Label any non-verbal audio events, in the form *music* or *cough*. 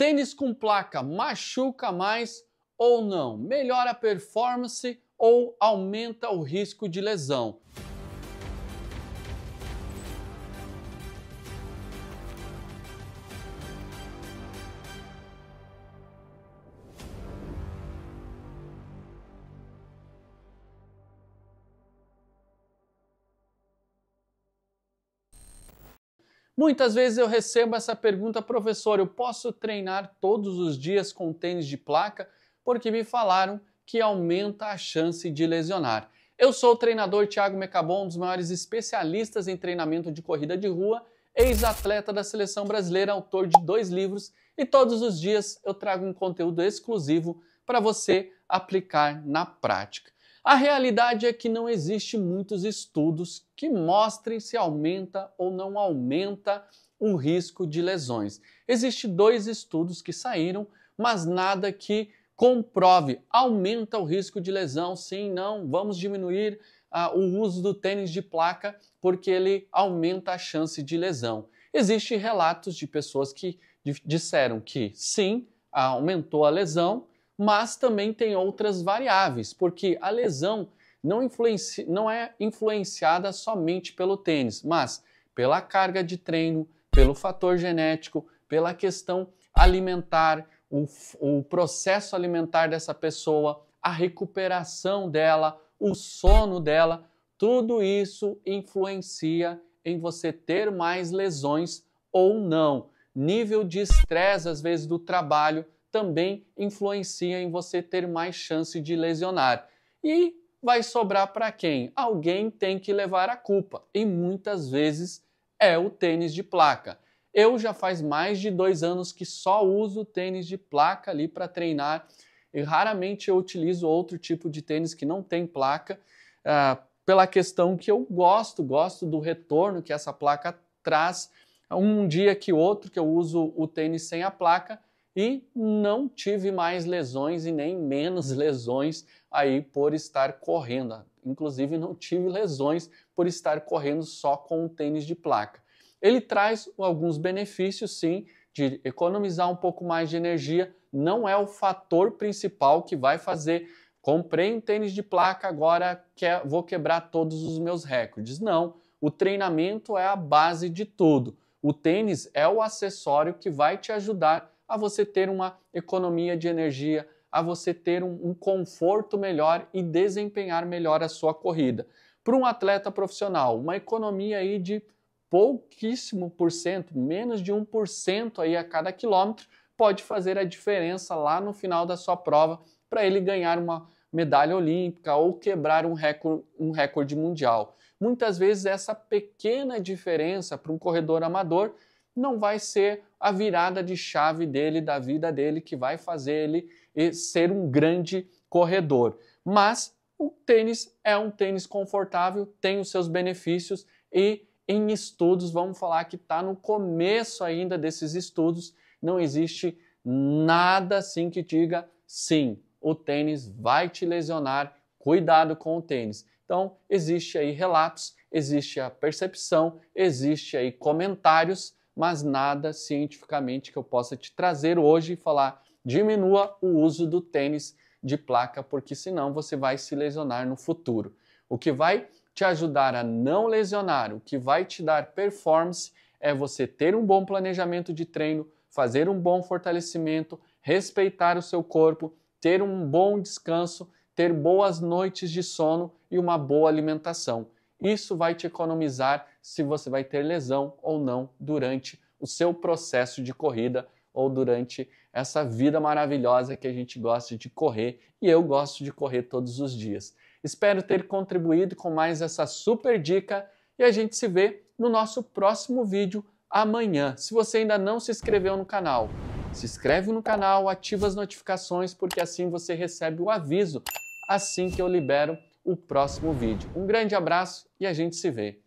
Tênis com placa machuca mais ou não? Melhora a performance ou aumenta o risco de lesão? Muitas vezes eu recebo essa pergunta, professor, eu posso treinar todos os dias com tênis de placa? Porque me falaram que aumenta a chance de lesionar. Eu sou o treinador Thiago Mecabon, um dos maiores especialistas em treinamento de corrida de rua, ex-atleta da seleção brasileira, autor de dois livros, e todos os dias eu trago um conteúdo exclusivo para você aplicar na prática. A realidade é que não existe muitos estudos que mostrem se aumenta ou não aumenta o risco de lesões. Existem dois estudos que saíram, mas nada que comprove aumenta o risco de lesão. Sim, não, vamos diminuir ah, o uso do tênis de placa porque ele aumenta a chance de lesão. Existem relatos de pessoas que disseram que sim, aumentou a lesão, mas também tem outras variáveis, porque a lesão não, não é influenciada somente pelo tênis, mas pela carga de treino, pelo fator genético, pela questão alimentar, o, o processo alimentar dessa pessoa, a recuperação dela, o sono dela, tudo isso influencia em você ter mais lesões ou não. Nível de estresse, às vezes, do trabalho também influencia em você ter mais chance de lesionar. E vai sobrar para quem? Alguém tem que levar a culpa e muitas vezes é o tênis de placa. Eu já faz mais de dois anos que só uso tênis de placa ali para treinar e raramente eu utilizo outro tipo de tênis que não tem placa, uh, pela questão que eu gosto, gosto do retorno que essa placa traz. Um dia que outro que eu uso o tênis sem a placa, e não tive mais lesões e nem menos *laughs* lesões aí por estar correndo. Inclusive, não tive lesões por estar correndo só com o tênis de placa. Ele traz alguns benefícios, sim, de economizar um pouco mais de energia. Não é o fator principal que vai fazer. Comprei um tênis de placa, agora quer, é, vou quebrar todos os meus recordes. Não, o treinamento é a base de tudo. O tênis é o acessório que vai te ajudar a você ter uma economia de energia, a você ter um, um conforto melhor e desempenhar melhor a sua corrida. Para um atleta profissional, uma economia aí de pouquíssimo por cento, menos de 1% aí a cada quilômetro, pode fazer a diferença lá no final da sua prova para ele ganhar uma medalha olímpica ou quebrar um recorde, um recorde mundial. Muitas vezes essa pequena diferença para um corredor amador não vai ser a virada de chave dele, da vida dele, que vai fazer ele ser um grande corredor. Mas o tênis é um tênis confortável, tem os seus benefícios e em estudos, vamos falar que está no começo ainda desses estudos, não existe nada assim que diga sim, o tênis vai te lesionar, cuidado com o tênis. Então, existe aí relatos, existe a percepção, existe aí comentários mas nada cientificamente que eu possa te trazer hoje e falar diminua o uso do tênis de placa, porque senão você vai se lesionar no futuro. O que vai te ajudar a não lesionar, o que vai te dar performance é você ter um bom planejamento de treino, fazer um bom fortalecimento, respeitar o seu corpo, ter um bom descanso, ter boas noites de sono e uma boa alimentação. Isso vai te economizar se você vai ter lesão ou não durante o seu processo de corrida ou durante essa vida maravilhosa que a gente gosta de correr e eu gosto de correr todos os dias. Espero ter contribuído com mais essa super dica e a gente se vê no nosso próximo vídeo amanhã. Se você ainda não se inscreveu no canal, se inscreve no canal, ativa as notificações, porque assim você recebe o aviso assim que eu libero o próximo vídeo. Um grande abraço e a gente se vê.